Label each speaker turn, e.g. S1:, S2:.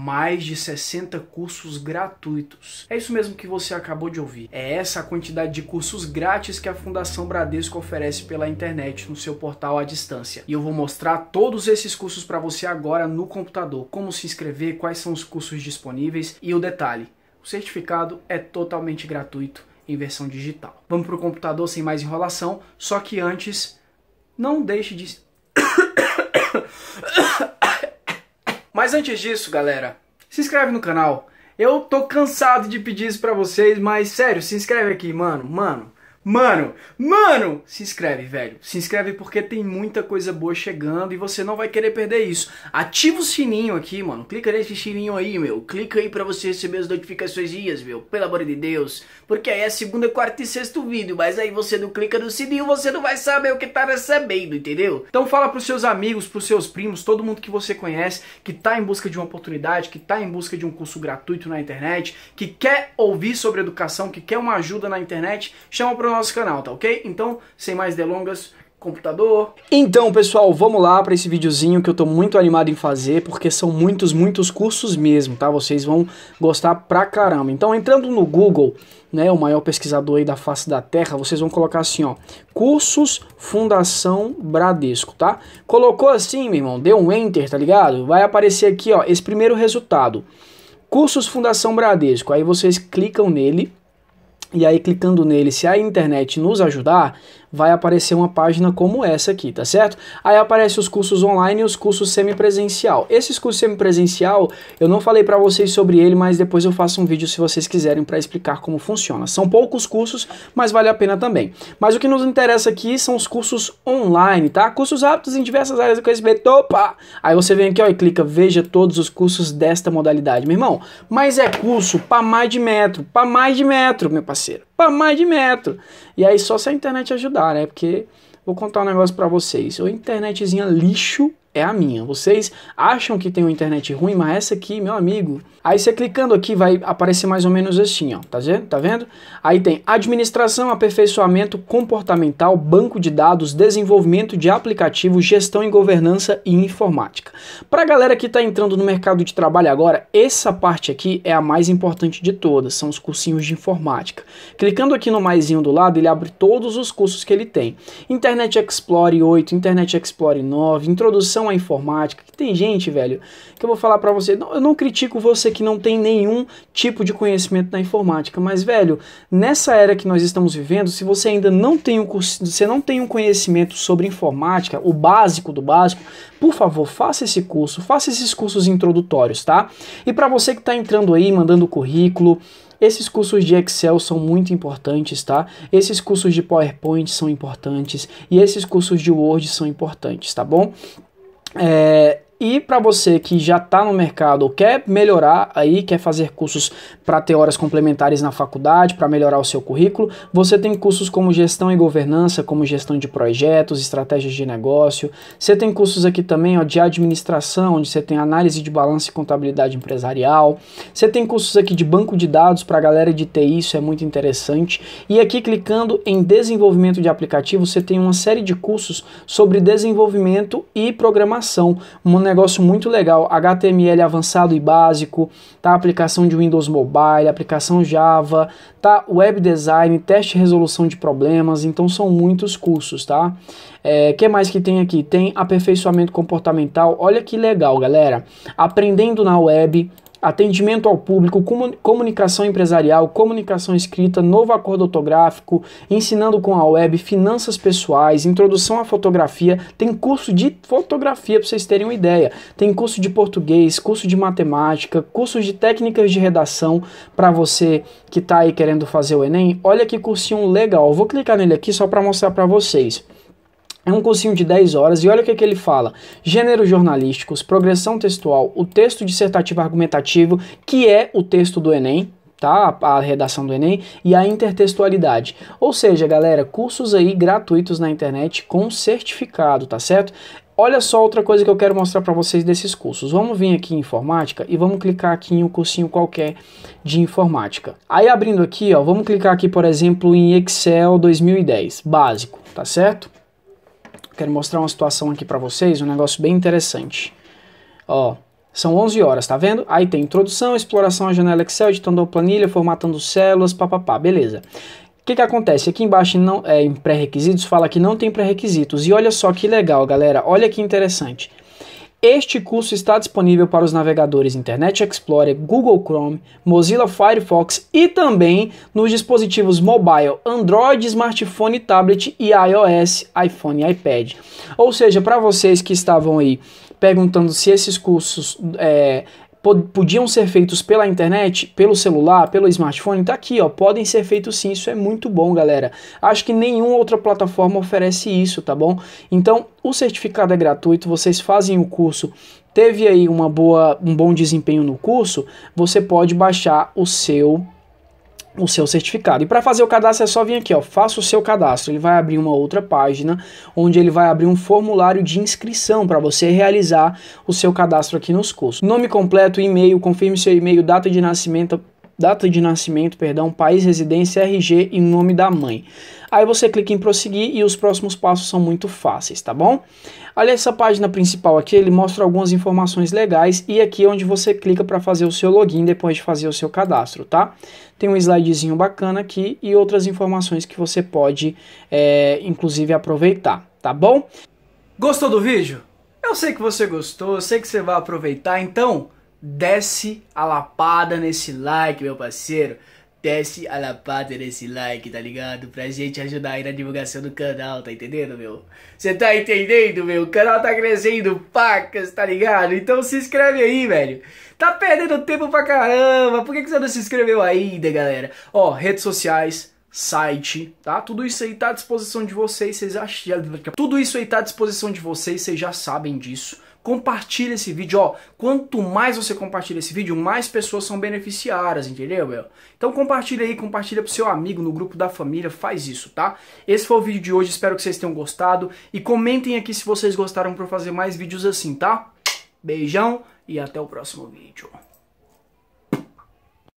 S1: mais de 60 cursos gratuitos. É isso mesmo que você acabou de ouvir. É essa a quantidade de cursos grátis que a Fundação Bradesco oferece pela internet no seu portal à distância. E eu vou mostrar todos esses cursos para você agora no computador, como se inscrever, quais são os cursos disponíveis e o detalhe, o certificado é totalmente gratuito em versão digital. Vamos para o computador sem mais enrolação, só que antes, não deixe de mas antes disso, galera, se inscreve no canal. Eu tô cansado de pedir isso pra vocês, mas sério, se inscreve aqui, mano. Mano, Mano, mano, se inscreve, velho. Se inscreve porque tem muita coisa boa chegando e você não vai querer perder isso. Ativa o sininho aqui, mano. Clica nesse sininho aí, meu. Clica aí para você receber as notificações, dias, meu. Pelo amor de Deus. Porque aí é segunda, quarta e sexto vídeo, mas aí você não clica no sininho, você não vai saber o que tá recebendo, entendeu? Então fala pros seus amigos, pros seus primos, todo mundo que você conhece que tá em busca de uma oportunidade, que tá em busca de um curso gratuito na internet, que quer ouvir sobre educação, que quer uma ajuda na internet, chama pro para o nosso canal, tá ok? Então, sem mais delongas, computador. Então, pessoal, vamos lá para esse videozinho que eu estou muito animado em fazer, porque são muitos, muitos cursos mesmo, tá? Vocês vão gostar pra caramba. Então, entrando no Google, né, o maior pesquisador aí da face da Terra, vocês vão colocar assim, ó, cursos Fundação Bradesco, tá? Colocou assim, meu irmão, deu um enter, tá ligado? Vai aparecer aqui, ó, esse primeiro resultado. Cursos Fundação Bradesco. Aí vocês clicam nele e aí, clicando nele, se a internet nos ajudar, vai aparecer uma página como essa aqui, tá certo? Aí aparece os cursos online e os cursos semipresencial. Esses cursos semipresencial, eu não falei para vocês sobre ele, mas depois eu faço um vídeo se vocês quiserem para explicar como funciona. São poucos cursos, mas vale a pena também. Mas o que nos interessa aqui são os cursos online, tá? Cursos aptos em diversas áreas do conhecimento. Opa! Aí você vem aqui, ó, e clica veja todos os cursos desta modalidade, meu irmão. Mas é curso para mais de metro, para mais de metro, meu parceiro parceiro? Para mais de metro. E aí só se a internet ajudar, né? Porque vou contar um negócio para vocês. Ou internetzinha lixo é a minha. Vocês acham que tem uma internet ruim, mas essa aqui, meu amigo. Aí você clicando aqui vai aparecer mais ou menos assim, ó, tá vendo? Tá vendo? Aí tem administração, aperfeiçoamento comportamental, banco de dados, desenvolvimento de aplicativos, gestão e governança e informática. Para a galera que está entrando no mercado de trabalho agora, essa parte aqui é a mais importante de todas, são os cursinhos de informática. Clicando aqui no maisinho do lado, ele abre todos os cursos que ele tem. Internet Explorer 8, Internet Explorer 9, introdução a à informática, que tem gente, velho, que eu vou falar para você, não, eu não critico você que não tem nenhum tipo de conhecimento na informática, mas velho, nessa era que nós estamos vivendo, se você ainda não tem um curso, você não tem um conhecimento sobre informática, o básico do básico, por favor, faça esse curso, faça esses cursos introdutórios, tá? E para você que tá entrando aí, mandando currículo, esses cursos de Excel são muito importantes, tá? Esses cursos de PowerPoint são importantes e esses cursos de Word são importantes, tá bom? Eh, E para você que já está no mercado ou quer melhorar aí, quer fazer cursos para ter horas complementares na faculdade, para melhorar o seu currículo, você tem cursos como gestão e governança, como gestão de projetos, estratégias de negócio. Você tem cursos aqui também ó, de administração, onde você tem análise de balanço e contabilidade empresarial. Você tem cursos aqui de banco de dados para a galera de TI, isso é muito interessante. E aqui clicando em desenvolvimento de aplicativo, você tem uma série de cursos sobre desenvolvimento e programação. Uma negócio muito legal, HTML avançado e básico, tá? Aplicação de Windows Mobile, aplicação Java, tá? Web design, teste e resolução de problemas, então são muitos cursos, tá? É, que mais que tem aqui? Tem aperfeiçoamento comportamental. Olha que legal, galera. Aprendendo na web, atendimento ao público, comunicação empresarial, comunicação escrita, novo acordo ortográfico, ensinando com a web, finanças pessoais, introdução à fotografia, tem curso de fotografia para vocês terem uma ideia. Tem curso de português, curso de matemática, cursos de técnicas de redação para você que está aí querendo fazer o ENEM. Olha que cursinho legal. Eu vou clicar nele aqui só para mostrar para vocês. É um cursinho de 10 horas e olha o que, é que ele fala: gêneros jornalísticos, progressão textual, o texto dissertativo argumentativo, que é o texto do Enem, tá? A redação do Enem e a intertextualidade. Ou seja, galera, cursos aí gratuitos na internet com certificado, tá certo? Olha só outra coisa que eu quero mostrar para vocês desses cursos. Vamos vir aqui em informática e vamos clicar aqui em um cursinho qualquer de informática. Aí abrindo aqui, ó, vamos clicar aqui, por exemplo, em Excel 2010, básico, tá certo? Quero mostrar uma situação aqui para vocês, um negócio bem interessante. Ó, são 11 horas, tá vendo? Aí tem introdução, exploração à janela Excel, editando a planilha, formatando células, papapá, beleza. O que, que acontece? Aqui embaixo não, é, em pré-requisitos fala que não tem pré-requisitos. E olha só que legal, galera, olha que interessante. Este curso está disponível para os navegadores Internet Explorer, Google Chrome, Mozilla Firefox e também nos dispositivos mobile, Android, smartphone, tablet e iOS, iPhone e iPad. Ou seja, para vocês que estavam aí perguntando se esses cursos é, podiam ser feitos pela internet, pelo celular, pelo smartphone, tá aqui, ó, podem ser feitos sim, isso é muito bom, galera. Acho que nenhuma outra plataforma oferece isso, tá bom? Então, o certificado é gratuito, vocês fazem o curso, teve aí uma boa, um bom desempenho no curso, você pode baixar o seu o seu certificado. E para fazer o cadastro é só vir aqui, ó, faça o seu cadastro. Ele vai abrir uma outra página onde ele vai abrir um formulário de inscrição para você realizar o seu cadastro aqui nos cursos. Nome completo, e-mail, confirme seu e-mail, data de nascimento, data de nascimento, perdão, país, residência, RG e nome da mãe. Aí você clica em prosseguir e os próximos passos são muito fáceis, tá bom? Olha essa página principal aqui, ele mostra algumas informações legais e aqui é onde você clica para fazer o seu login depois de fazer o seu cadastro, tá? Tem um slidezinho bacana aqui e outras informações que você pode, é, inclusive, aproveitar, tá bom? Gostou do vídeo? Eu sei que você gostou, eu sei que você vai aproveitar, então desce a lapada nesse like, meu parceiro. Desce a lapada nesse like, tá ligado? Pra gente ajudar aí na divulgação do canal, tá entendendo, meu? Você tá entendendo, meu? O canal tá crescendo, pacas, tá ligado? Então se inscreve aí, velho. Tá perdendo tempo pra caramba. Por que, que você não se inscreveu ainda, galera? Ó, redes sociais, site, tá? Tudo isso aí tá à disposição de vocês, vocês acham... Tudo isso aí tá à disposição de vocês, vocês já sabem disso compartilha esse vídeo, ó. Quanto mais você compartilha esse vídeo, mais pessoas são beneficiadas, entendeu? Meu? Então compartilha aí, compartilha pro seu amigo, no grupo da família, faz isso, tá? Esse foi o vídeo de hoje, espero que vocês tenham gostado e comentem aqui se vocês gostaram para fazer mais vídeos assim, tá? Beijão e até o próximo vídeo.